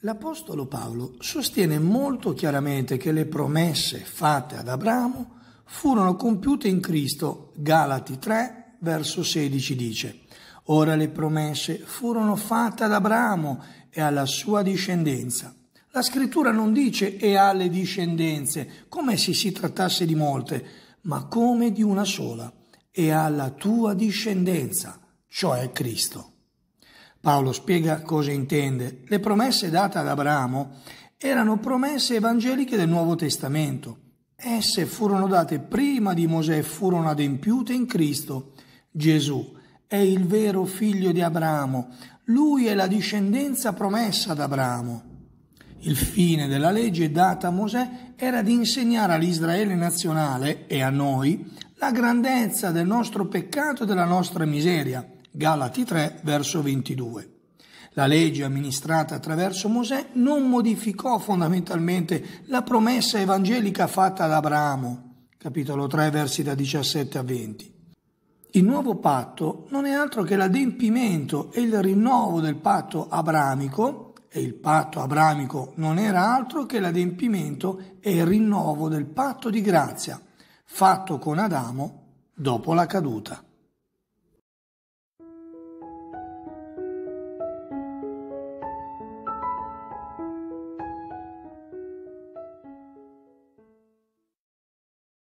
L'Apostolo Paolo sostiene molto chiaramente che le promesse fatte ad Abramo furono compiute in Cristo. Galati 3, verso 16 dice, Ora le promesse furono fatte ad Abramo e alla sua discendenza. La scrittura non dice e alle discendenze, come se si trattasse di molte, ma come di una sola, e alla tua discendenza, cioè Cristo. Paolo spiega cosa intende. Le promesse date ad Abramo erano promesse evangeliche del Nuovo Testamento. Esse furono date prima di Mosè, e furono adempiute in Cristo. Gesù è il vero figlio di Abramo, lui è la discendenza promessa ad Abramo. Il fine della legge data a Mosè era di insegnare all'Israele nazionale e a noi la grandezza del nostro peccato e della nostra miseria. Galati 3, verso 22. La legge amministrata attraverso Mosè non modificò fondamentalmente la promessa evangelica fatta ad Abramo, capitolo 3, versi da 17 a 20. Il nuovo patto non è altro che l'adempimento e il rinnovo del patto abramico, e il patto abramico non era altro che l'adempimento e il rinnovo del patto di grazia, fatto con Adamo dopo la caduta.